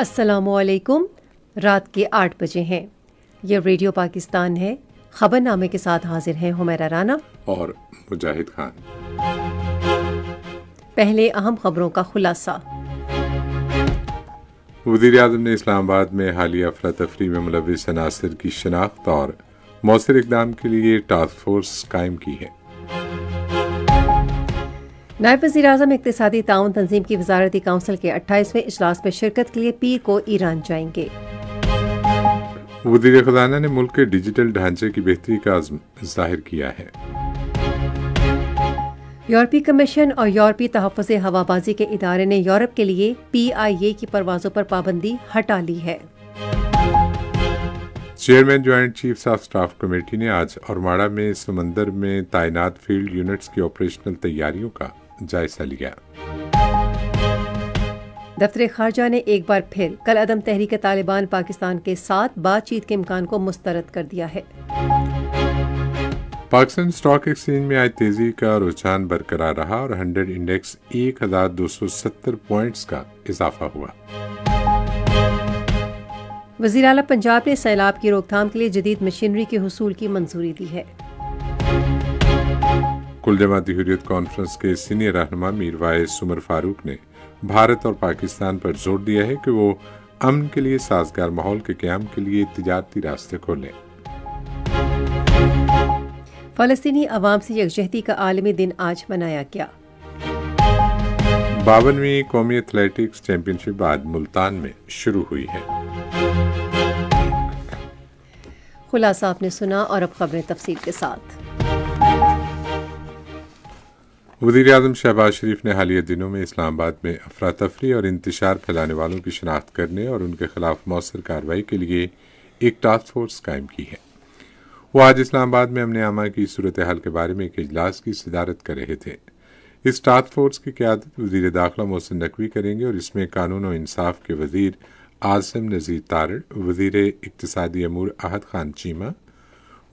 असलकुम रात के आठ बजे हैं ये रेडियो पाकिस्तान है खबरनामे के साथ हाजिर हैं हुमेरा राना और मुजाहिद खान पहले अहम खबरों का खुलासा वजीर अजम ने इस्लामाबाद में हालिया अफरा तफरी में मुलविस अनासर की शनाख्त और मौसर इकदाम के लिए टास्क फोर्स कायम की है नायब वजी अजम इकतदी ताउन तंजीम की वजारती काउंसिल के अट्ठाईसवें अजलास में शिरकत के लिए पीर को ईरान जाएंगे वजीर खजाना ने मुल्क के डिजिटल ढांचे की बेहतरी का आजम जाहिर किया है यूरोपीय कमीशन और यूरोपीय तहफ़ हवाबाजी के इदारे ने यूरोप के लिए पी आई ए की परवाजों पर पाबंदी हटा ली है chairman joint chiefs of staff committee ने आज अरमाड़ा में समंदर में तैनात फील्ड यूनिट्स की ऑपरेशनल तैयारियों का जायजा लिया दफ्तर खारजा ने एक बार फिर कल अदम तहरीक तालिबान पाकिस्तान के साथ बातचीत के इम्कान को मुस्तरद कर दिया है पाकिस्तान स्टॉक एक्सचेंज में आज तेजी का रुझान बरकरार रहा और 100 इंडेक्स 1270 पॉइंट्स का इजाफा हुआ वजीर अला पंजाब ने सैलाब की रोकथाम के लिए जदीद मशीनरी के हसूल की मंजूरी दी है कुल जमाती हुरियत कॉन्फ्रेंस के सीनियर रहनमा मीर वाइस उमर फारूक ने भारत और पाकिस्तान पर जोर दिया है कि वो अमन के लिए साजगार माहौल के क्याम के लिए तजारती रास्ते खोलें फलस्तनी अवाम से यकजहती का आलमी दिन आज मनाया गया बावनवी कौमी एथलेटिक्स चैंपियनशिप आज मुल्तान में शुरू हुई है खुलासा आपने सुना और अब खबरें तफसील के साथ वजीर अजम शहबाज शरीफ ने हालिया दिनों में इस्लामाबाद में अफरा तफरी और इंतशार फैलाने वालों की शनाख्त करने और उनके खिलाफ मौसर कार्रवाई के लिए एक टास्क फोर्स कायम की है वह आज इस्लामाबाद में अमन आमा की सूरत हाल के बारे में एक अजलास की सदारत कर रहे थे इस टास्क फोर्स की क्यादत वजीर दाखिला मोहसिन नकवी करेंगे और इसमें कानून और इंसाफ के वजीर आजम नज़ीर तारड़ वजीर इकतसादी अमूर अहद खान चीमा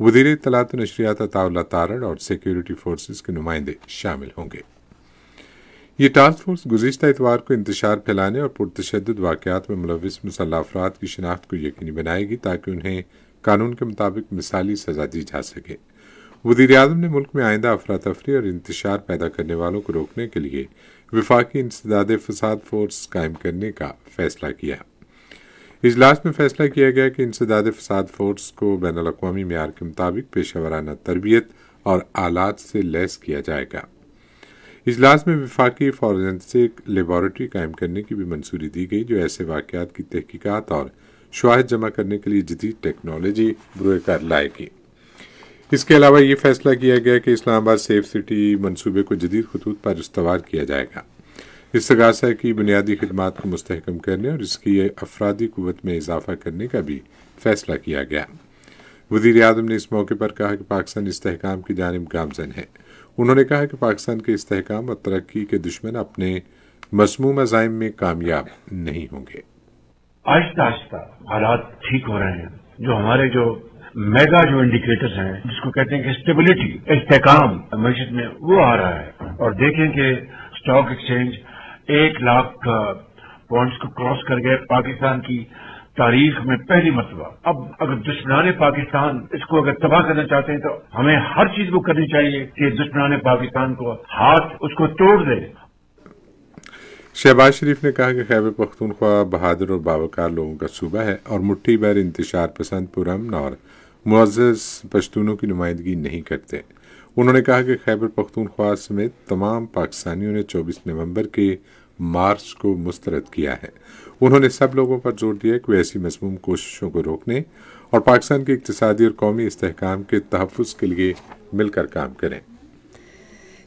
वजीर तलात नशरियात ताउला तारड़ और सिक्योरिटी फोर्स के नुमाइंदे शामिल होंगे ये टास्क फोर्स गुजशत इतवार को इंतजार फैलाने और पुरतशद वाकत में मुलविस मुसल्ह अफराद की शनाख्त को यकीनी बनाएगी ताकि उन्हें कानून के मुताबिक मिसाली सजा दी जा सके वजीर अजम ने मुल्क में आइंदा अफरा तफरी और इंतशार पैदा करने वालों को रोकने के लिए विफाकी इंसदाद फसाद फोर्स कायम करने का फैसला किया इजलास में फैसला किया गया कि इंसदाद फसाद फोर्स को बैन अवी मैार के मुताबिक पेशा वराना तरबियत और आलात से लैस किया जाएगा इजलास में विफाकी फॉरेंसिक लेबॉरटरी कायम करने की भी मंजूरी दी गई जो ऐसे वाकत की तहकीकत और शवाहद जमा करने के लिए जदीद टेक्नोलॉजी कर लाएगी इसके अलावा ये फैसला किया गया कि इस्लामाबाद सेफ सिटी मनसूबे को जदीद खतूत पर इस्तवार किया जाएगा इस तगासा की बुनियादी खदमात को मुस्तकम करने और इसकी अफराधी क़वत में इजाफा करने का भी फैसला किया गया वजीर आजम ने इस मौके पर कहा कि पाकिस्तान इस्तेकाम की जानब गामजन है उन्होंने कहा कि पाकिस्तान के इस्तेकाम और तरक्की के दुश्मन अपने मसमूम मजाइम में कामयाब नहीं होंगे आहिस्ता आहिस्ता हालात ठीक हो रहे हैं जो हमारे जो मेगा जो इंडिकेटर्स हैं जिसको कहते हैं कि स्टेबिलिटी इस्तेकाम मस्जिद में वो आ रहा है और देखें कि स्टॉक एक्सचेंज एक लाख पॉइंट्स को क्रॉस कर गए पाकिस्तान की तारीख में पहली मतबा अब अगर दुश्मनान पाकिस्तान इसको अगर तबाह करना चाहते हैं तो हमें हर चीज वो करनी चाहिए कि दुश्मनान पाकिस्तान को हाथ उसको तोड़ दे शहबाज शरीफ ने कहा कि खैबर पख्तूनख्वा बहादुर और बावकार लोगों का सूबा है और मुठ्ठी भर इंतशार पसंद पुरमन और मुआज़ पश्तूनों की नुमाइंदगी नहीं करते उन्होंने कहा कि खैबर पख्तूनख्वा समेत तमाम पाकिस्तानियों ने 24 नवंबर के मार्च को मुस्तरद किया है उन्होंने सब लोगों पर जोर दिया कि वे ऐसी मजमूम कोशिशों को रोकने और पाकिस्तान के इकतदी और कौमी इसकाम के तहफ़ के लिए मिलकर काम करें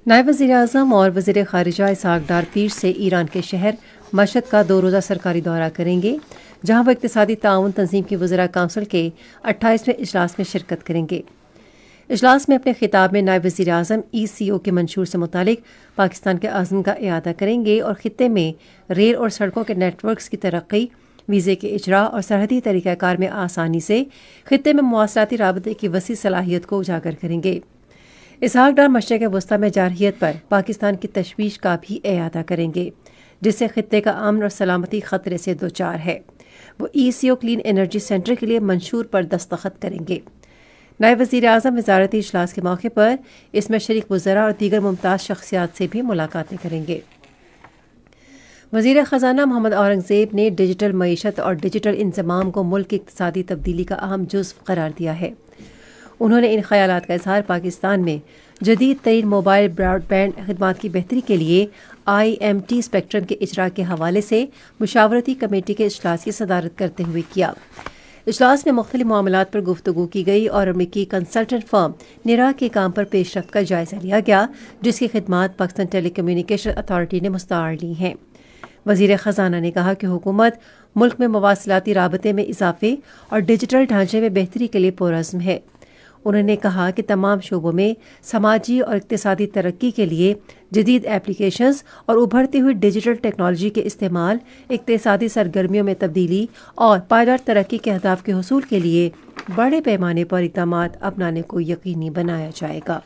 नायब वजी अजम और वजीर खारजा इसहाक डार पीर से ईरान के शहर मशद का दो रोज़ा सरकारी दौरा करेंगे जहाँ वह इकतदी ताउन तंजीम की वजरा काउंसिल के अट्ठाईसवें अजलास में शिरकत करेंगे अजलास में अपने खिताब में नायब वजी अजम ई सी ओ के मंशूर से मुतक पाकिस्तान के आज़म का अदा करेंगे और ख़त्े में रेल और सड़कों के नेटवर्कस की तरक्की वीज़े के इजरा और सरहदी तरीक़ाकार में आसानी से खत्े में मवासलाती रबते की वसी सलाहियत को उजागर करेंगे इसहाकडार मशरक वस्ती में जारहीत पर पाकिस्तान की तशवीश का भी अहादा करेंगे जिससे खत्े का अमन और सलामती खतरे से दो चार है वो E C O clean energy centre के लिए मंशूर पर दस्तखत करेंगे नायब वजी अजम वजारती अजलास के मौके पर इसमें शरीक वजरा और दीगर मुमताज़ शख्सियात से भी मुलाकातें करेंगे वजीर ख़जाना मोहम्मद औरंगज़ेब ने डिजिटल मीशत और डिजिटल इंजमाम को मुल्क की इकतदी तब्दीली का अहम जुज्व करार दिया है उन्होंने इन ख्याल का इजहार पाकिस्तान में जदीद तरीन मोबाइल ब्रॉडबैंड खदमात की बेहतरी के लिए आई एम टी स्पेक्ट्रम के इजरा के हवाले से मुशावरती कमेटी के अजलास की सदारत करते हुए किया अजलास में मुख्तलि मामलों पर गुफ्तु की गई और अमरीकी कंसल्टेंट फर्म निरा के काम पर पेशरफ का जायजा लिया गया जिसकी खदमात पाकिस्तान टेली कम्यूनिकेशन अथॉरिटी ने मुस्तार ली हैं वजीर ख़जाना ने कहा कि हुकूमत मुल्क में मवासलाती रबते में इजाफे और डिजिटल ढांचे में बेहतरी के लिए पुरज़म है उन्होंने कहा कि तमाम शोबों में समाजी और इकतसादी तरक्की के लिए जदीद एप्लीकेशंस और उभरती हुई डिजिटल टेक्नोलॉजी के इस्तेमाल इकतसादी सरगर्मियों में तब्दीली और पायदार तरक्की के अहदाफ के हसूल के लिए बड़े पैमाने पर इकदाम अपनाने को यकीनी बनाया जाएगा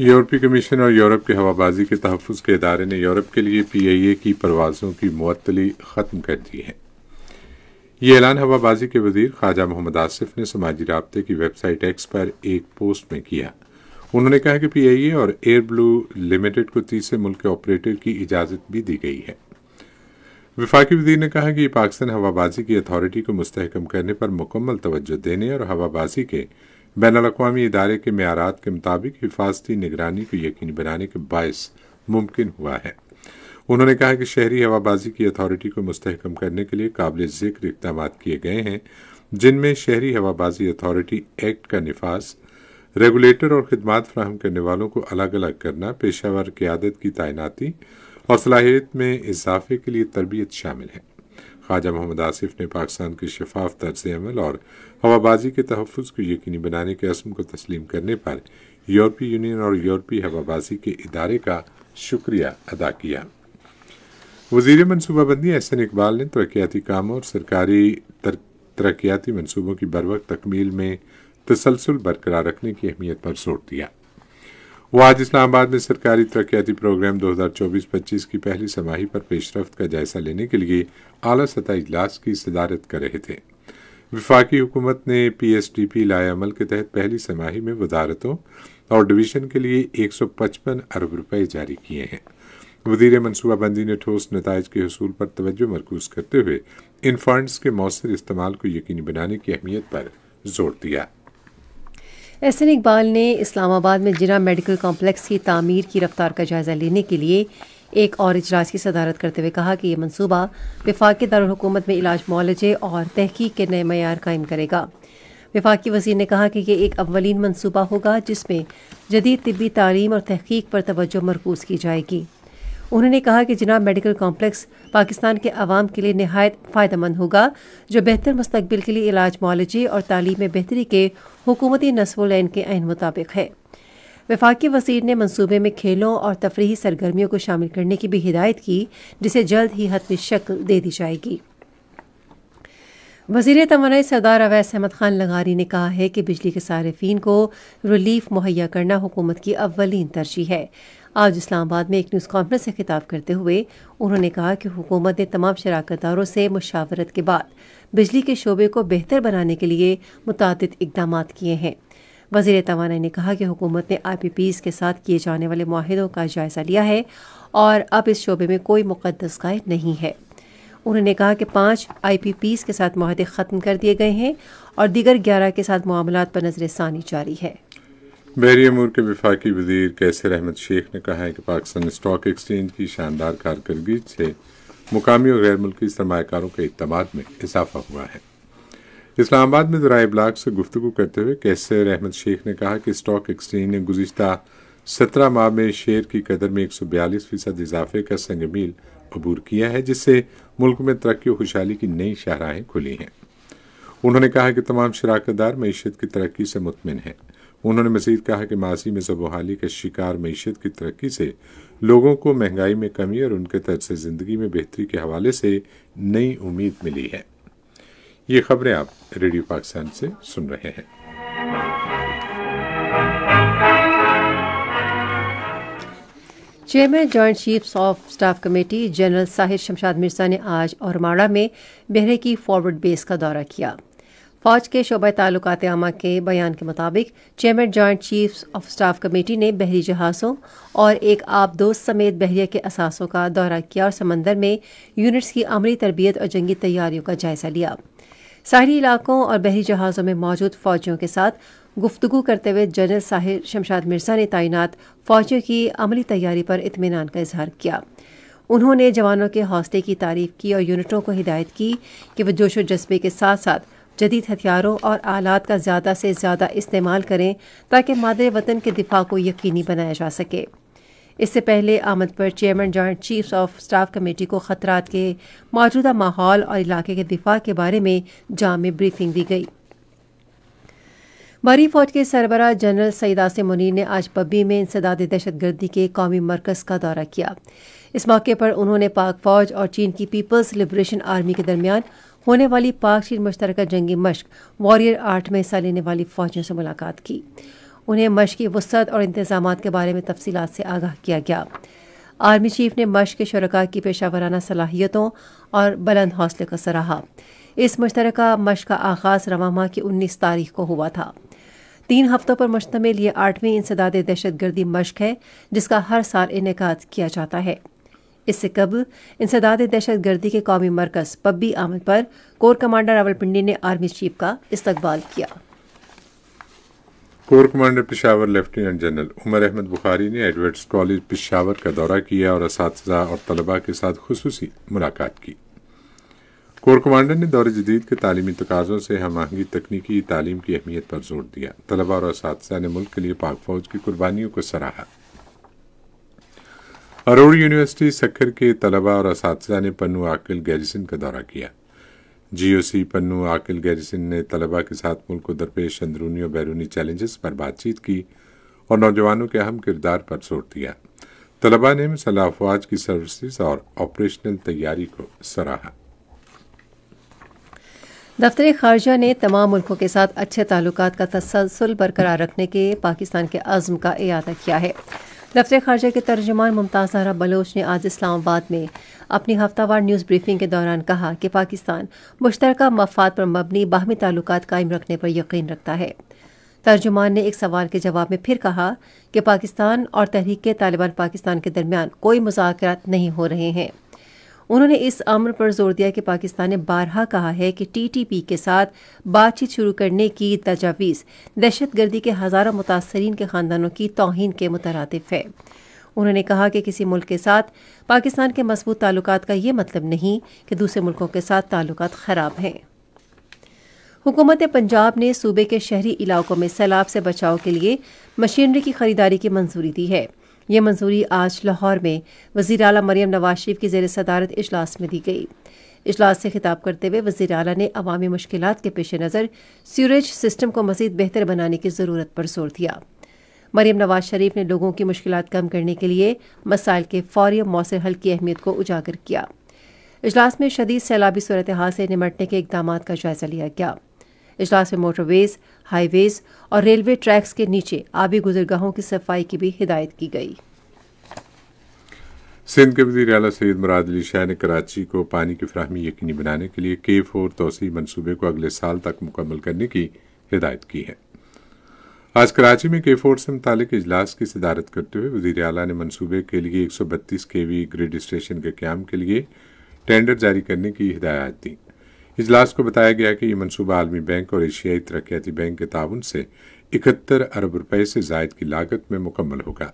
यूरोपीय कमीशन और यूरोप के हवाबाजी के तहफ़ के इदारे ने यूरोप के लिए पी आई ए की परवाज़ों की मअतली ख़त्म कर दी है ये ऐलान हवाबाजी के वजीर ख्वाजा मोहम्मद आसिफ ने समाजी रबते की वेबसाइट एक्स पर एक पोस्ट में किया उन्होंने कहा कि पीआईए e और एयर ब्लू लिमिटेड को तीसरे मुल्क के ऑपरेटर की इजाज़त भी दी गई है वफाकी वजीर ने कहा कि पाकिस्तान हवाबाजी की अथॉरिटी को मुस्तकम करने पर मुकम्मल तोज्जो देने और हवाबाजी के बैन अवी इदारे के मैारात के मुताबिक हिफाजती निगरानी को यकीनी बनाने के बायस मुमकिन हुआ है उन्होंने कहा कि शहरी हवाबाजी की अथॉरिटी को मुस्तहकम करने के लिए काबिल जिक्र इकदाम किए गए हैं जिनमें शहरी हवाबाजी अथॉरिटी एक्ट का नफाज रेगुलेटर और खदमात फ्राहम करने वालों को अलग अलग करना पेशावर क्यादत की तैनाती और सलाहियत में इजाफे के लिए तरबियत शामिल है ख्वाजा मोहम्मद आसिफ ने पाकिस्तान के शफाफ तर्ज अमल और हवाबाजी के तहफ़ को यकीनी बनाने के असम को तस्लीम करने पर यूरोपीय यूनियन और यूरोपीय हवाबाजी के इदारे का शुक्रिया अदा किया वजीर मनसूबाबंदी एहसन इकबाल ने तरक्याती कामों और सरकारी तरक्याती मनसूबों की बरवक तकमील में तसलसल बरकरार रखने की अहमियत पर जोर दिया वो आज इस्लामाबाद में सरकारी तरक्याती प्रोग्राम 2024-25 की पहली समाही पर पेशरफ का जायजा लेने के लिए अली सतह इजलास की सदारत कर रहे थे विफाकी हुकूमत ने पी एस डी पी लायामल के तहत पहली समाही में वजारतों और डिवीज़न के लिए 155 अरब रुपए जारी किए हैं वजीर मनसूबाबंदी ने ठोस नतज के हसूल पर तोज्जो मरकूज करते हुए इन फंडस के मौसर इस्तेमाल को यकीनी बनाने की अहमियत पर जोर दिया एहसन इकबाल ने इस्लामाबाद में जिना मेडिकल कॉम्प्लेक्स की तमीर की रफ्तार का जायज़ा लेने के लिए एक और इजलास की सदारत करते हुए कहा कि यह मनसूबा विफाक दारकूमत में इलाज मुआलजे और तहकीक के नए मैार कायम करेगा विफाकी वजीर ने कहा कि यह एक अवलिन मनसूबा होगा जिसमें जदीद तबी तलीम और तहकीक पर तोज्जो मरकूज की जाएगी उन्होंने कहा कि जनाब मेडिकल कॉम्प्लेक्स पाकिस्तान के आवाम के लिए नहायत फ़ायदेमंद होगा जो बेहतर मुस्तबिल के लिए इलाज मॉलोजी और तालीम में बेहतरी के हुकूमती नसवलैन के अहम मुताबिक है वफाकी वसीर ने मनसूबे में खेलों और तफरी सरगर्मियों को शामिल करने की भी हिदायत की जिसे जल्द ही हतमी शक्ल दे दी जाएगी वजीर तोानाई सरदार अवैस अहमद खान लगारी ने कहा है कि बिजली के सार्फिन को रिलीफ मुहैया करना हुकूमत की अवलिन तरजीह है आज इस्लामाबाद में एक न्यूज़ कॉन्फ्रेंस से खिताब करते हुए उन्होंने कहा कि हुकूमत ने तमाम शराकत दारों से मुशावरत के बाद बिजली के शोबे को बेहतर बनाने के लिए मुतद इकदाम किए हैं वजीर तोाना ने कहा कि हुकूमत ने आई पी पीज़ के साथ किए जाने वाले माहों का जायज़ा लिया है और अब इस शोबे में कोई मुकदस गाय नहीं है उन्होंने कहा कि पाँच आई पी पीज़ के साथ माहदे ख़त्म कर दिए गए हैं और दीगर ग्यारह के साथ मामला पर नजर षानी जारी है बहरी अमूर के विफाकी वजीर कैसर अहमद शेख ने कहा है कि पाकिस्तान स्टॉक एक्सचेंज की शानदार कारकरी से मुकामी और गैर मुल्की सरमाकारों के इतमाद में इजाफा हुआ है इस्लामाबाद में जरा इबलाग से गुफ्तु करते हुए कैसर अहमद शेख ने कहा कि स्टॉक एक्सचेंज ने गुजशत सत्रह माह में शेयर की कदर में एक सौ बयालीस फीसद इजाफे का संग मील अबूर किया है जिससे मुल्क में तरक्की और खुशहाली की नई शाहराहें खुली हैं उन्होंने कहा कि तमाम शराकतदार मीशत की तरक्की से मुतमिन हैं उन्होंने मजीद कहा कि माजी में जबोहाली के शिकार मीशत की तरक्की से लोगों को महंगाई में कमी और उनके तर्ज ज़िंदगी में बेहतरी के हवाले से नई उम्मीद मिली है ये खबरें आप रेडियो पाकिस्तान से सुन रहे हैं chairman joint chiefs of staff committee general Sahir Shamshad Mirza ने आज औरमाड़ा में बहरे की फॉरवर्ड बेस का दौरा किया फौज के शोबा ताल्लुकात आमा के बयान के मुताबिक chairman joint chief of staff committee ने बहरी जहाज़ों और एक आबदोस्त समेत बहरिया के असासों का दौरा किया और समंदर में यूनिट्स की अमली तरबियत और जंगी तैयारियों का जायजा लिया साहरी इलाकों और बहरी जहाज़ों में मौजूद फौजियों के साथ गुफ्तु करते हुए जनरल साहिर शमशाद मिर्जा ने तैनात फौजियों की अमली तैयारी पर इतमान का इजहार किया उन्होंने जवानों के हौसले की तारीफ की और यूनिटों को हिदायत की कि वह जोश व जज्बे के साथ साथ जदीद हथियारों और आलात का ज़्यादा से ज़्यादा इस्तेमाल करें ताकि मादरे वतन के दिफा को यकीनी बनाया जा सके इससे पहले आमद पर chairman joint chief of staff committee को खतरात के मौजूदा माहौल और इलाके के दिफा के बारे में जाम ब्रीफिंग दी गई बरी फौज के सरबरा जनरल सईद आसिम मुनीर ने आज पब्बी में इंसदाद दहशत गर्दी के कौमी मरकज़ का दौरा किया इस मौके पर उन्होंने पाक फौज और चीन की पीपल्स लिबरेशन आर्मी के दरमियान होने वाली पाक चीन मुश्तरक जंगी मश्क वॉरियर आठ में हिस्सा लेने वाली फौजियों से मुलाकात की उन्हें मश्क की वसत और इंतजाम के बारे में तफसीत से आगाह किया गया आर्मी चीफ ने मश्क के शुरा की पेशा वाराना सलाहियतों और बुलंद हौसले को सराहा इस मुश्तरक मश्क का आगाज़ रवा माह की उन्नीस तारीख को हुआ था तीन हफ्तों पर मुश्तमिल ये आठवीं इंसदाद दहशत गर्दी मश्क है जिसका हर साल इनका किया जाता है इससे कबल इंसदाद दहशत गर्दी के कौमी मरकज पब्बी आमद पर कोर कमांडर रावलपिंडी ने आर्मी चीफ का इस्तकबाल किया corps commander Peshawar lieutenant general Umar Ahmed Bukhari ने एडवर्ट्स कॉलेज पिशावर का दौरा किया और इस और तलबा के साथ खसूस मुलाकात की कोर कमांडर ने दौरे जदीद के तालीमी तकाज़ों से हम आहंगी तकनीकी तालीम की अहमियत पर जोर दिया तलबा और इस ने मुल्क के लिए पाक फौज की कुर्बानियों को सराहा अरोड़ यूनिवर्सिटी सखर के तलबा और इस ने पन्नू आकिल गैरिसन का दौरा किया जीओसी पन्नू आकिल गैरिसन ने तलबा के साथ मुल्क को दरपेश अंदरूनी और बैरूनी चैलेंजेस पर बातचीत की और नौजवानों के अहम किरदार पर जोर दिया तलबा ने मिसल अफवाज की सर्विसेज और ऑपरेशनल तैयारी को सराहा दफ्तर खारजा ने तमाम मुल्कों के साथ अच्छे ताल्लुक का तसलसल बरकरार रखने के पाकिस्तान के आज़म का इरादा किया है दफ्तर खारजा के तर्जुमान मुमताज़ जहरा बलोच ने आज इस्लामाबाद में अपनी हफ्तावार न्यूज़ ब्रीफिंग के दौरान कहा कि पाकिस्तान मुश्तर मफाद पर मबनी बाहमी ताल्लुक कायम रखने पर यकीन रखता है तर्जुमान ने एक सवाल के जवाब में फिर कहा कि पाकिस्तान और तहरीक तालिबान पाकिस्तान के दरमियान कोई मुजाक नहीं हो रहे हैं उन्होंने इस अम्र पर जोर दिया कि पाकिस्तान ने बारहा कहा है कि टीटीपी के साथ बातचीत शुरू करने की तजावीज़ दहशतगर्दी के हज़ारों मुतासरीन के ख़ानदानों की तोहन के मुतरदफ है उन्होंने कहा कि किसी मुल्क के साथ पाकिस्तान के मजबूत ताल्लुक का ये मतलब नहीं कि दूसरे मुल्कों के साथ ताल्लुक ख़राब हैं हुकूमत पंजाब ने सूबे के शहरी इलाकों में सैलाब से बचाव के लिए मशीनरी की खरीदारी की मंजूरी दी है ये मंजूरी आज लाहौर में वजी अला मरीम नवाज शरीफ की जेर सदारत इजलास में दी गई अजलास से खिताब करते हुए वजी अला ने अवामी मुश्किल के पेश नज़र सीवरेज सिस्टम को मजीद बेहतर बनाने की ज़रूरत पर जोर दिया मरीम नवाज शरीफ ने लोगों की मुश्किल कम करने के लिए मसाइल के फौरी मौसर हल की अहमियत को उजागर किया अजलास में शदीद सैलाबी सूरत हाल से निमटने के इकदाम का जायजा लिया गया अजलास में मोटरवेज हाईवेज और रेलवे ट्रैक्स के नीचे आबी गुजरगाहों की सफाई की भी हिदायत की गई सिंध के वजी अला सैद मुराद अली शाह ने कराची को पानी की फ्राहमी यकीनी बनाने के लिए के फोर तोसी मनसूबे को अगले साल तक मुकम्मल करने की हिदायत की है आज कराची में के फोर से मुतल इजलास की सदारत करते हुए वजी अला ने मनसूबे के लिए एक सौ बत्तीस के वी ग्रिड स्टेशन के क्याम के लिए टेंडर जारी करने की हिदायत दी इजलास को बताया गया कि ये मनसूबा आलमी बैंक और एशियाई तरक्याती बैंक के ताउन से इकहत्तर अरब रुपए से जायद की लागत में मुकम्मल होगा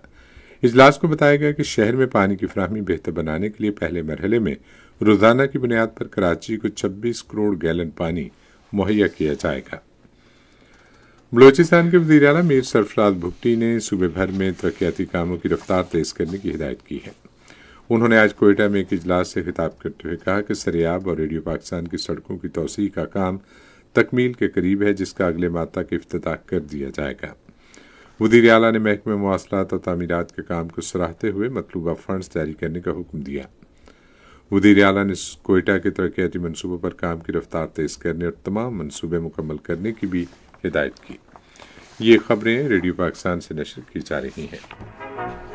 इजलास को बताया गया कि शहर में पानी की फ्राहमी बेहतर बनाने के लिए पहले मरहले में रोज़ाना की बुनियाद पर कराची को छब्बीस करोड़ गैलन पानी मुहैया किया जाएगा बलूचिस्तान के वजी अला मीर सरफराज भुट्टी ने सूबे भर में तरक्याती कामों की रफ्तार तेज़ करने की हिदायत की है उन्होंने आज कोयटा में एक इजलास से खिताब करते हुए कहा कि सरियाब और रेडियो पाकिस्तान की सड़कों की तोसी का काम तकमील के करीब है जिसका अगले माह तक अफ्ताह कर दिया जाएगा वजीर अला ने महकमे मवासलात और तमीरत के काम को सराहते हुए मतलूबा फंड जारी करने का हुक्म दिया वजीर अला ने कोयटा के तरक्याती मनसूबों पर काम की रफ्तार तेज़ करने और तमाम मनसूबे मुकम्मल करने की भी हिदायत की ये खबरें रेडियो पाकिस्तान से नशर की जा रही हैं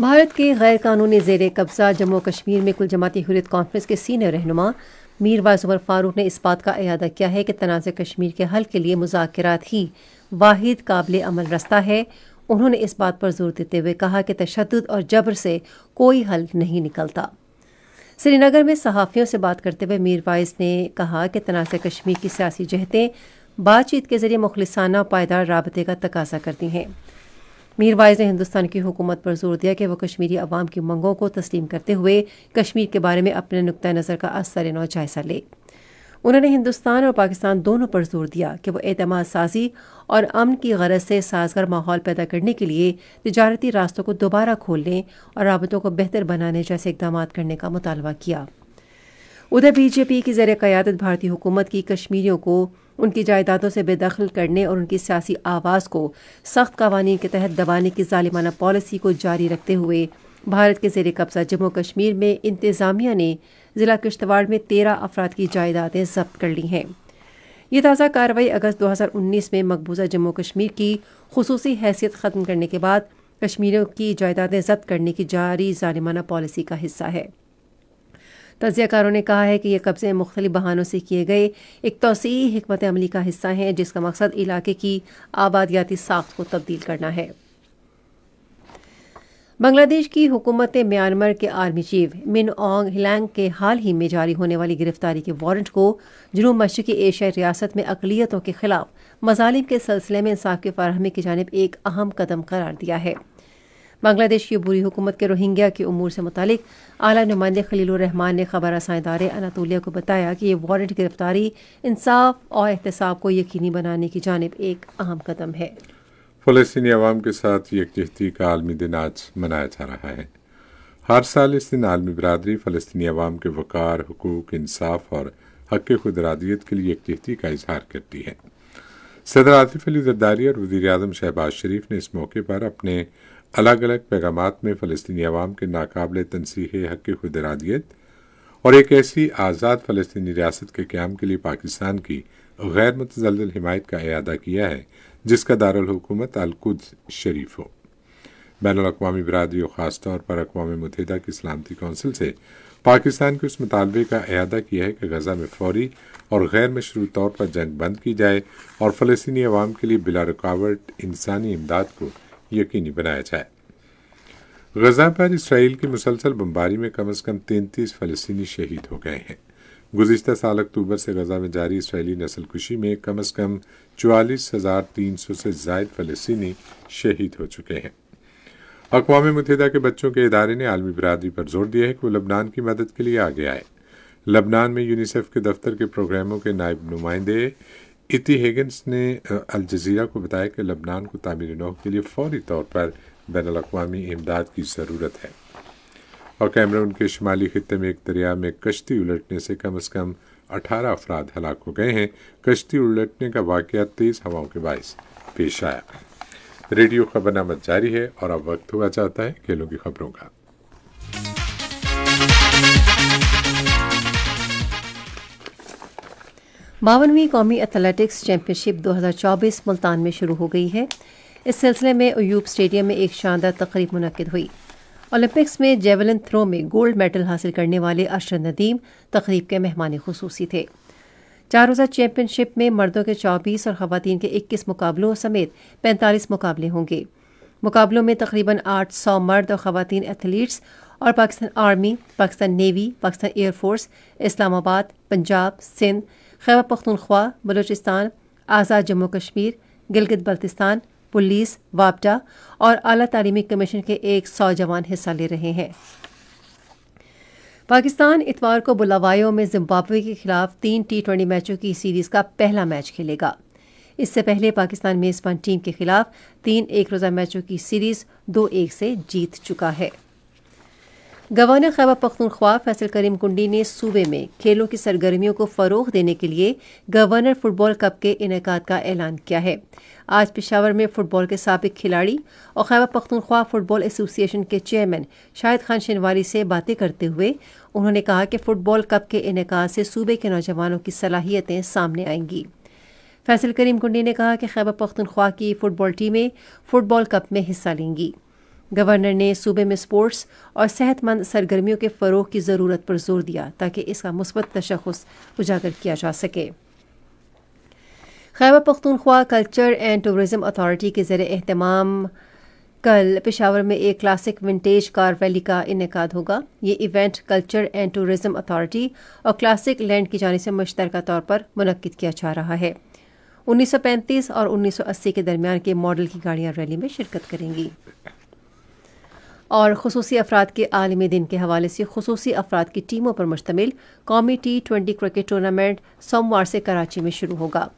भारत के गैर कानूनी जेर कब्ज़ा जम्मू कश्मीर में कुल जमाती हुरियत कॉन्फ्रेंस के सीनियर रहनुमा मीरवाज उमर फारूक ने इस बात का अदा किया है कि तनाज़ कश्मीर के हल के लिए मुजात ही वाहिद काबिल अमल रस्ता है उन्होंने इस बात पर जोर देते हुए कहा कि तशद और जबर से कोई हल नहीं निकलता श्रीनगर में सहाफ़ियों से बात करते हुए मीरवाइज ने कहा कि तनाज़ कश्मीर की सियासी जहतें बातचीत के जरिए मुखलसाना पायदार रबते का तकाजा करती हैं मीरवाइज ने हिंदुस्तान की हुकूमत पर जोर दिया कि वह कश्मीरी अवाम की मंगों को तस्लीम करते हुए कश्मीर के बारे में अपने नुकतः नज़र का असर नौ जायजा ले उन्होंने हिंदुस्तान और पाकिस्तान दोनों पर जोर दिया कि वह अतमाद साजी और अमन की गरज से साजगर माहौल पैदा करने के लिए तजारती रास्तों को दोबारा खोलने और रबतों को बेहतर बनाने जैसे इकदाम करने का मुतालबा किया उधर बीजेपी की जर क़्यादत भारतीय हुकूमत की कश्मीरियों को उनकी जायदादों से बेदखल करने और उनकी सियासी आवाज़ को सख्त कवानीन के तहत दबाने की ालिमाना पॉलिसी को जारी रखते हुए भारत के जेर कब्ज़ा जम्मू कश्मीर में इंतज़ामिया ने ज़िला किश्तवाड़ में तेरह अफराद की जायदादें जब्त कर ली हैं ये ताज़ा कार्रवाई अगस्त 2019 में मकबूजा जम्मू कश्मीर की खसूसी हैसियत ख़त्म करने के बाद कश्मीरियों की जायदादें जब्त करने की जारी जालिमाना पॉलिसी का हिस्सा है तजिया कारों ने कहा है कि ये कब्ज़े मुख्तलि बहानों से किए गए एक तोसी हमत अमली का हिस्सा हैं जिसका मकसद इलाके की आबादियाती साख्त को तब्दील करना है बांग्लादेश की हुकूमत ने म्यांमार के आर्मी चीफ मिन ओंग हिलैंग के हाल ही में जारी होने वाली गिरफ्तारी के वारंट को जुनूब मशरकी एशिया रियासत में अकलीतों के खिलाफ मजालिम के सिलसिले में इंसाफ की फरहमी की जानब एक अहम कदम करार दिया है बांग्लादेश की बुरी हुकूमत के रोहिंग्या के अमूर से मुतलिक अला नुमाइंदे खलीलरहमान ने खबर रसा इदारे अनातोलिया को बताया कि ये वारंट गिरफ्तारी इंसाफ और एहतसाब को यकीनी बनाने की जानब एक अहम कदम है फ़लस्तनी आवाम के साथ यकजहती का आलमी दिन आज मनाया जा रहा है हर साल इस दिन आलमी बरदरी फ़लस्तनी आवाम के वक़ार हकूक इंसाफ और हक खुदरादियत के लिए यकजहती का इजहार करती है सदर आतिफ अली जरदारी और वजीर अजम शहबाज शरीफ ने इस मौके पर अपने अलग अलग पैगाम में फ़लस्तनी आवाम के नाकबले तनसीह हक खुदरादियत और एक ऐसी आज़ाद फ़लस्तनी रियासत के क्याम के लिए पाकिस्तान की गैर मतजल हमायत का अदा किया है जिसका दारकूमत अलकुद शरीफ हो बैन अवी बरदरी और ख़ास तौर पर अकवा मतहदा की सलामती कौंसिल से पाकिस्तान के उस मुतालबे का अदा किया है कि गजा में फौरी और गैर मशरू तौर पर जंग बंद की जाए और फ़लस्तनी आवाम के लिए बिला रुकावट इंसानी इमदाद को यकीनी बनाया जाए गजा पर इसराइल की मुसलसल बमबारी में कम अज़ कम तैंतीस फ़लस्तनी शहीद हो गए हैं गुजशत साल अक्टूबर से गजा में जारी इसराइली नस्ल कुशी में कम अज़ कम चवालीस हज़ार तीन सौ से जायद फ़लस्तनी शहीद हो चुके हैं अकवा मुतहदा के बच्चों के इदारे ने आलमी बरदरी पर जोर दिया है कि वह लबनान की मदद के लिए आगे आए लबनान में यूनिसेफ के दफ्तर के प्रोग्रामों के नायब नुमाइंदे इति हेगन्स ने अल जजीरा को बताया कि लबनान को तमीर नौ के लिए फौरी तौर पर बैन अवी इमदाद की ज़रूरत है और कैमरा उनके शुमाली खत्े में एक दरिया में कश्ती उलटने से कम अज़ कम अठारह अफराद हलाक हो गए हैं कश्ती उलटने का वाक़ तेज़ हवाओं के बायस पेश आया रेडियो खबरनामा जारी है और अब वक्त हुआ चाहता है खेलों की खबरों का बावनवीं कौमी एथलेटिक्स चैम्पियनशिप 2024 मुल्तान में शुरू हो गई है इस सिलसिले में अयूब स्टेडियम में एक शानदार तकरीब मुनद हुई ओलंपिक्स में जेवलिन थ्रो में गोल्ड मेडल हासिल करने वाले अशर नदीम तकरीब के मेहमान खसूसी थे चार रोज़ा चैम्पियनशिप में मर्दों के चौबीस और ख़वान के इक्कीस मुकाबलों समेत पैंतालीस मुकाबले होंगे मुकाबलों में तकरीबन आठ सौ मर्द और खातन एथलीट्स और Pakistan army Pakistan navy Pakistan air force Islamabad Punjab Sindh Khyber Pakhtunkhwa Balochistan Azad Jammu Kashmir Gilgit Baltistan police वापटा और अली तालीमी कमीशन के एक सौ जवान हिस्सा ले रहे हैं पाकिस्तान इतवार को बुलावायो में जिम्बाब्वे के खिलाफ तीन टी ट्वेंटी मैचों की सीरीज़ का पहला मैच खेलेगा इससे पहले पाकिस्तान मेज़बान टीम के खिलाफ तीन एक रोज़ा मैचों की सीरीज़ दो एक से जीत चुका है गवर्नर खैबर पख्तूनख्वा फैसल करीम कुंडी ने सूबे में खेलों की सरगर्मियों को फ़रोग देने के लिए गवर्नर फुटबॉल कप के इनका का ऐलान किया है आज पिशावर में फुटबॉल के सबक खिलाड़ी और खैबा पख्तूनख्वा फुटबॉल एसोसिएशन के चेयरमैन शाहिद खान शिनवारी से बातें करते हुए उन्होंने कहा कि फ़ुटबॉल कप के इनका से सूबे के नौजवानों की सलाहियतें सामने आएंगी फैसल करीम कुंडी ने कहा कि खैबा पख्तनख्वा की फ़ुटबॉल टीमें फ़ुटबॉल कप में हिस्सा लेंगी गवर्नर ने सूबे में स्पोर्ट्स और सेहतमंद सरगर्मियों के फ़रोग की ज़रूरत पर जोर दिया ताकि इसका मुस्बत तशखस उजागर किया जा सके Khyber Pakhtunkhwa culture and tourism authority के ज़र अहतमाम कल पेशावर में एक क्लासिक विंटेज कार रैली का इनका होगा ये event culture and tourism authority और क्लासिक लैंड की जाने से मुश्तर तौर पर मुनद किया जा रहा है 1935 और 1980 के दरमियान के मॉडल की गाड़ियां रैली में शिरकत करेंगी और खसूस अफराद के आलमी दिन के हवाले से खसूस अफराद की टीमों पर मुश्तम कौमी टी ट्वेंटी क्रिकेट टूर्नामेंट सोमवार से कराची में शुरू होगा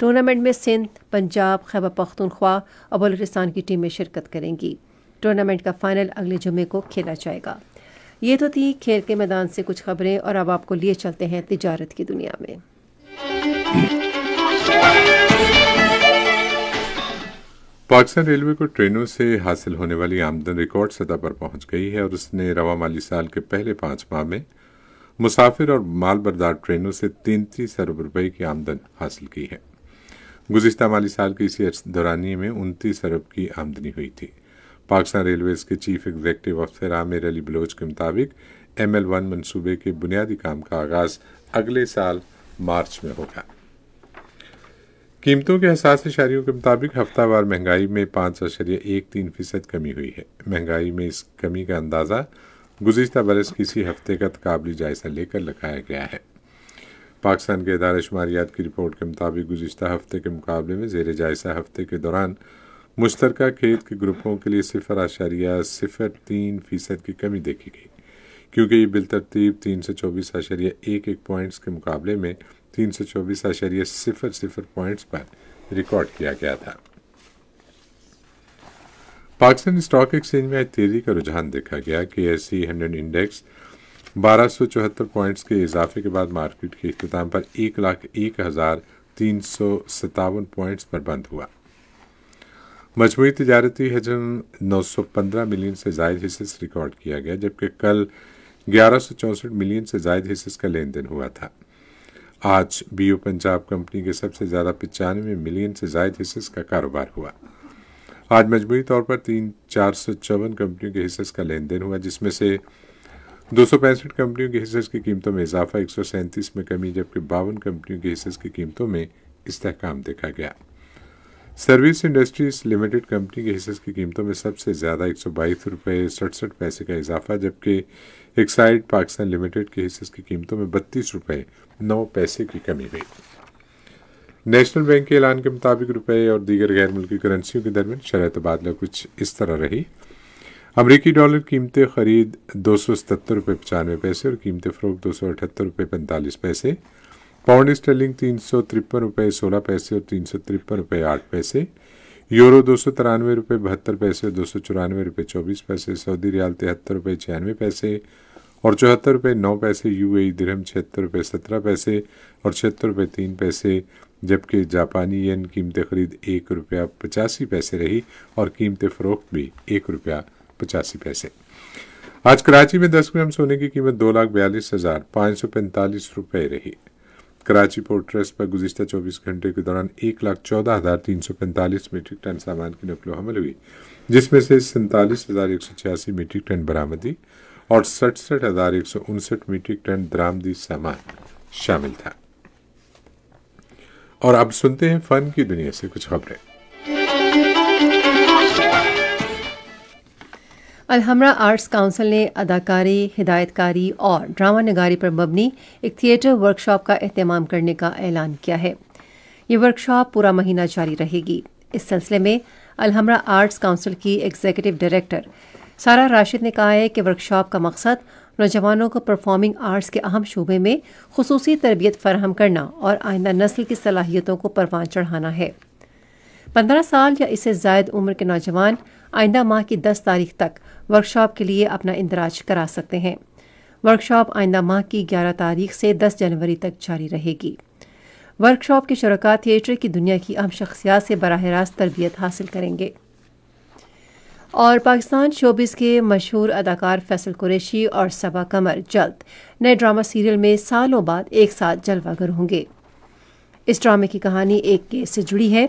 टूर्नामेंट में सिंध पंजाब खैबर पख्तूनख्वा और बलूचिस्तान की टीमें शिरकत करेंगी टूर्नामेंट का फाइनल अगले जुमे को खेला जाएगा ये तो थी खेल के मैदान से कुछ खबरें और अब आपको लिए चलते हैं तजारत की दुनिया में पाकिस्तान रेलवे को ट्रेनों से हासिल होने वाली आमदन रिकॉर्ड सतह पर पहुंच गई है और उसने रवा माली साल के पहले पांच माह में मुसाफिर और माल बरदार ट्रेनों से तैंतीस अरब रुपये की आमदन हासिल की है गुजशत माली साल की इसी दौरानी में उनतीस अरब की आमदनी हुई थी पाकिस्तान रेलवेज़ के चीफ एग्जीक्यूटिव अफसर आमिर अली बलोच के मुताबिक एम एल वन मनसूबे के बुनियादी काम का आगाज़ अगले साल मार्च में होगा कीमतों के एहसास इशारियों के मुताबिक हफ्तावार महंगाई में पाँच अशरिया एक तीन फीसद कमी हुई है महंगाई में इस कमी का अंदाज़ा गुजशत बरस किसी हफ्ते का तकबली जायजा लेकर लगाया गया है पाकिस्तान के इदार शुमारियात की रिपोर्ट के मुताबिक गुजशत हफ्ते के मुकाबले में जेर जायजा हफ्ते के दौरान मुश्तर खेत के ग्रुपों के लिए सिफर आशारिया सिफर तीन फीसद की कमी देखी गई क्योंकि ये बिल तरतीब तीन सौ चौबीस आशारिया एक एक पॉइंट्स के मुकाबले में तीन सौ चौबीस आशार्य सिफर सिफर पॉइंट्स पर रिकॉर्ड किया गया था पाकिस्तान स्टॉक एक्सचेंज में आज तेजी का रुझान देखा गया कि S C e hundred index बारह सौ चौहत्तर पॉइंट्स के इजाफे के बाद मार्केट के अख्ताम पर एक लाख एक हज़ार तीन सौ सतावन पॉइंट्स पर बंद हुआ मजमू तजारती हजम नौ सौ पंद्रह मिलियन से जायद हिस्स रिकॉर्ड किया गया जबकि कल ग्यारह सौ चौंसठ मिलियन से जायद हिस्स का लेन देन हुआ था आज बी पंजाब कंपनी के सबसे ज़्यादा पचानवे मिलियन से जायद हिस्से का कारोबार हुआ आज मजबूरी तौर पर तीन चार सौ चौवन कंपनियों के हिस्से का लेन देन हुआ जिसमें से दो सौ पैंसठ कंपनियों के हिस्से की कीमतों में इजाफा एक सौ सैंतीस में कमी जबकि बावन कंपनियों के हिस्से की कीमतों में इस्तेकाम देखा गया सर्विस इंडस्ट्रीज लिमिटेड कंपनी के हिस्से की कीमतों में सबसे ज़्यादा एक सौ बाईस रुपये सड़सठ पैसे का इजाफा जबकि एक्साइड पाकिस्तान लिमिटेड के हिस्से की कीमतों में बत्तीस रुपये नौ पैसे की कमी हुई नेशनल बैंक के ऐलान के मुताबिक रुपए और दीगर गैर मुल्की करेंसियों के दरमियान शरह तबादला कुछ इस तरह रही अमरीकी डॉलर कीमतें खरीद दो सौ सतहत्तर रुपये पचानवे पैसे और कीमतें फरोख दो सौ अठहत्तर रुपये पैंतालीस पैसे पाउंड स्टर्लिंग तीन सौ तिरपन रुपये सोलह पैसे और तीन सौ तिरपन रुपये आठ पैसे यूरो दो सौ तिरानवे रुपये बहत्तर पैसे दो सौ चौरानवे रुपये चौबीस पैसे सऊदी रियाल तिहत्तर रुपये छियानवे पैसे और चौहत्तर रुपये नौ पैसे यू ए दिरहम छिहत्तर रुपये सत्रह पैसे और छिहत्तर रुपये तीन पैसे जबकि जापानी येन कीमत खरीद एक रुपया पचासी पैसे रही और कीमत फ़रोख्त भी एक रुपया पचासी पैसे आज कराची में दस ग्राम सोने की कीमत दो लाख बयालीस हज़ार पाँच सौ पैंतालीस रुपये रही कराची पोर्ट ट्रस्ट पर गुजशत 24 घंटे के दौरान एक लाख चौदह हज़ार तीन सौ पैंतालीस मीट्रिक टन सामान की नकलो हमल हुई जिसमें से सैंतालीस हज़ार एक सौ छियासी मीट्रिक टन बरामदी और सड़सठ हज़ार एक सौ उनसठ मीट्रिक टन दरामदी सामान शामिल था और अब सुनते हैं फ़न की दुनिया से कुछ खबरें अलहमरा आर्ट्स काउंसिल ने अदाकारी हिदायतकारी और ड्रामा नगारी पर मबनी एक थिएटर वर्कशॉप का अहतमाम करने का ऐलान किया है ये वर्कशॉप पूरा महीना जारी रहेगी इस सिलसिले में अलहमरा आर्ट्स काउंसिल की एग्जीक्यूटिव डायरेक्टर सारा राशिद ने कहा है कि वर्कशॉप का मकसद नौजवानों को परफॉर्मिंग आर्ट्स के अहम शोबे में खसूस तरबियत फराहम करना और आइंदा नस्ल की सलाहियतों को परवान चढ़ाना है पंद्रह साल या इससे जायद उम्र के नौजवान आइंदा माह की दस तारीख तक वर्कशॉप के लिए अपना इंदराज करा सकते हैं वर्कशॉप आइंदा माह की 11 तारीख से 10 जनवरी तक जारी रहेगी वर्कशॉप के शुरुआत थिएटर की दुनिया की अहम शख्सियात से बरह रास्त तरबियत हासिल करेंगे और पाकिस्तान शोबिस के मशहूर अदाकार फैसल कुरैशी और सबा कमर जल्द नए ड्रामा सीरियल में सालों बाद एक साथ जलवागर होंगे इस ड्रामे की कहानी एक केस से जुड़ी है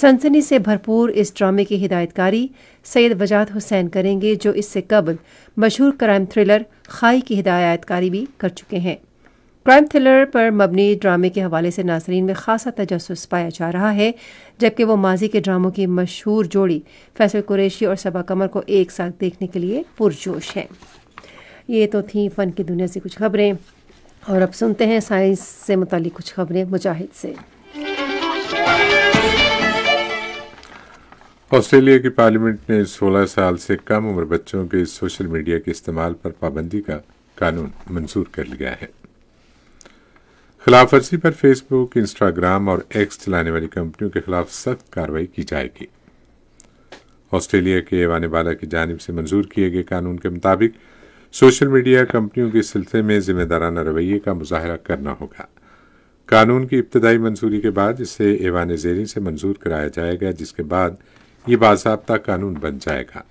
सनसनी से भरपूर इस ड्रामे की हिदायतकारी सैयद वजाद हुसैन करेंगे जो इससे कबल मशहूर क्राइम थ्रिलर खाई की हिदायतकारी भी कर चुके हैं क्राइम थ्रिलर पर मबनी ड्रामे के हवाले से नासरीन में खासा तजस्स पाया जा रहा है जबकि वो माजी के ड्रामों की मशहूर जोड़ी फैसल कुरैशी और सबा कमर को एक साथ देखने के लिए पुरजोश है ये तो थी फ़न की दुनिया से कुछ खबरें और अब सुनते हैं साइंस से मुतल कुछ खबरें मुजाहिद से ऑस्ट्रेलिया की पार्लियामेंट ने 16 साल से कम उम्र बच्चों के सोशल मीडिया के इस्तेमाल पर पाबंदी का कानून मंजूर कर लिया है खिलाफ वर्जी पर फेसबुक इंस्टाग्राम और एक्स चलाने वाली कंपनियों के खिलाफ सख्त कार्रवाई की जाएगी ऑस्ट्रेलिया के एवान बाला की जानब से मंजूर किए गए कानून के मुताबिक सोशल मीडिया कंपनियों के सिलसिले में जिम्मेदाराना रवैये का मुजाहरा करना होगा कानून की इब्तदाई मंजूरी के बाद इसे एवान जेरी से मंजूर कराया जाएगा जिसके बाद ये बाबा कानून बन जाएगा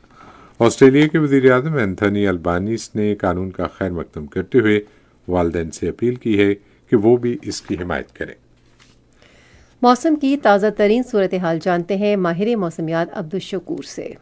ऑस्ट्रेलिया के वजीर अजम एंथनी अल्बानीस ने कानून का खैर मकदम करते हुए वालदेन से अपील की है कि वो भी इसकी हिमायत करें मौसम की ताज़ा तरीन सूरत हाल जानते हैं माहिर मौसमियात अब्दुलशकूर से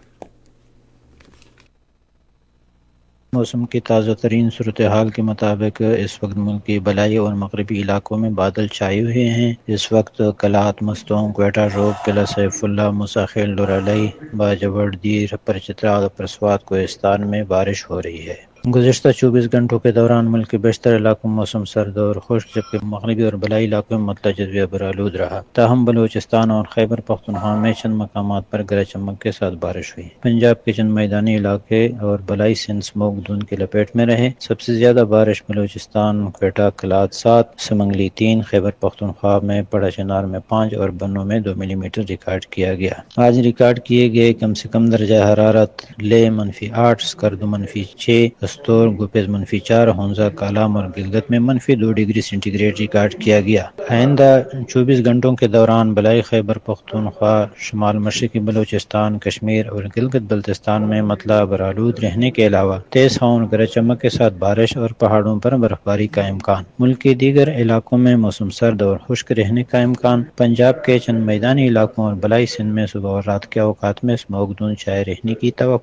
मौसम की ताज़ा तरीन सूरत हाल के मुताबिक इस वक्त मुल्क के बलाई और मगरबी इलाकों में बादल छाए हुए हैं इस वक्त कलात मस्तों कोयटा रोग किला सैफुल्ला मुसाखिल डोरालई बाजवर दीर परचतरा और परसवात कोस्तान में बारिश हो रही है गुजशत चौबीस घंटों के दौरान मुल्क के बेशतर इलाकों में मौसम सर्द और खुश्क जबकि मगरबी और बलाई इलाकों में मतलजब आलूद रहा ताहम बलोचिस्तान और खैबर पख्तनखा में चंद मकाम पर गरज चमक के साथ बारिश हुई पंजाब के चंद मैदानी इलाके और बलाई सिंध स्मोक धुंध की लपेट में रहे सबसे ज्यादा बारिश बलोचिस्तान क्वेटा कलाद सात समंगली तीन खैबर पख्तनख्वा में पड़ा चिनार में पाँच और बनों में दो मिलीमीटर रिकॉर्ड किया गया आज रिकॉर्ड किए गए कम से कम दर्जा हरारत ले मनफी आठ स्कर्द मनफी छः कस्तूर गुपेज मनफी चार होंजा कालाम और गिलगत में मनफी दो डिग्री सेंटीग्रेड रिकॉर्ड किया गया आइंदा चौबीस घंटों के दौरान बलाई खैबर पख्तनख्वा शुमाल मशरकी बलोचिस्तान कश्मीर और गिलगत बल्तिस्तान में मतला बरालूद रहने के अलावा तेज हवाओं गरज चमक के साथ बारिश और पहाड़ों पर बर्फबारी का इम्कान मुल्क के दीगर इलाकों में मौसम सर्द और खुश्क रहने का इम्कान पंजाब के चंद मैदानी इलाकों और बलाई सिंध में सुबह और रात के अवकात में स्मोकडून छाये रहने की तो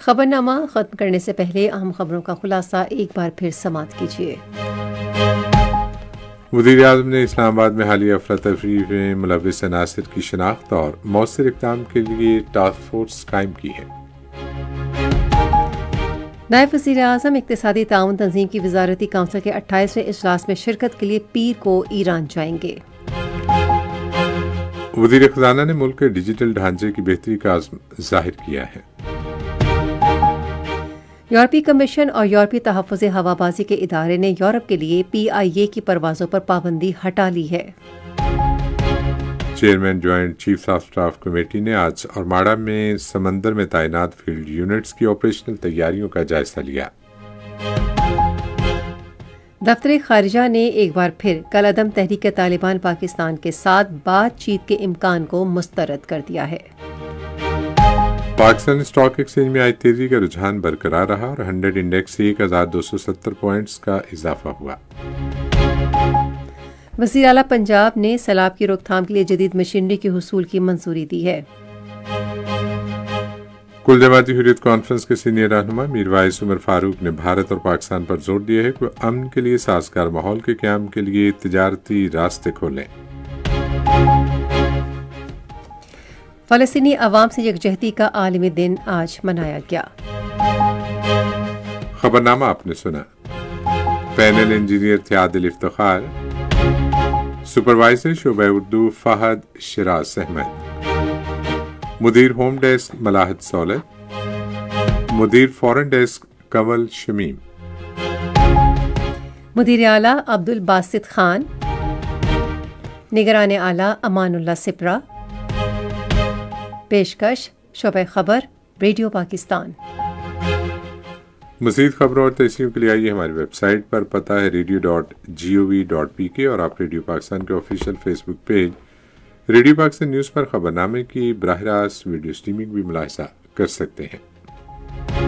खबरनामा ख़त्म करने से पहले अहम खबरों का खुलासा एक बार फिर समाप्त कीजिए वजीर अजम ने इस्लामाबाद में हालिया अफरा तफरी में मुलविस अनासर की शनाख्त और मौसर इकदाम के लिए टास्क फोर्स कायम की है नायब वजी अजम इकतदी ताउन तंजीम की वजारती काउंसिल के अट्ठाईसवें अजलास में शिरकत के लिए पीर को ईरान जाएंगे वजीर खजाना ने मुल्क के डिजिटल ढांचे की बेहतरी का आजम जाहिर किया है यूरोपीय कमीशन और यूरोपीय तहफ़ हवाबाजी के इदारे ने यूरोप के लिए पी आई ए की परवाजों पर पाबंदी हटा ली है chairman joint chief of staff committee ने आज अरमाड़ा में समंदर में तैनात फील्ड यूनिट्स की ऑपरेशनल तैयारियों का जायजा लिया दफ्तर खारजा ने एक बार फिर कल अदम तहरीक तालिबान पाकिस्तान के साथ बातचीत के इम्कान को मुस्तरद कर दिया है पाकिस्तान स्टॉक एक्सचेंज में आज तेजी का रुझान बरकरार रहा और 100 इंडेक्स से एक हजार दो सौ सत्तर प्वाइंट का इजाफा हुआ वजी अला पंजाब ने सैलाब की रोकथाम के लिए जदीद मशीनरी के हसूल की मंजूरी दी है कुल जमाती हुरियत कॉन्फ्रेंस के सीनियर रहनुमा मीर उमर फारूक ने भारत और पाकिस्तान पर जोर दिया है कि अमन के लिए साजगार माहौल के क्याम के लिए तजारती रास्ते खोलें फ़लस्तनी अवाम से यकजहती का आलमी दिन आज मनाया गया खबरनामा आपने सुना पैनल इंजीनियर थे आदिल इफ्तार सुपरवाइजर शुब उर्दू फहद शराज अहमद मुदीर होम डेस्क मलाहत सौलत मुदीर फॉरेन डेस्क कंवल शमीम मुदीर आला अब्दुल बासित खान निगरान आला अमानुल्ला सिपरा पेशकश शब खबर रेडियो पाकिस्तान मजीद खबरों और तस्वीरों के लिए आइए हमारी वेबसाइट पर पता है radio dot G O V dot P K और आप रेडियो पाकिस्तान के official Facebook page radio Pakistan news पर खबरनामे की बरह रास्त वीडियो स्ट्रीमिंग भी मुलाहसा कर सकते हैं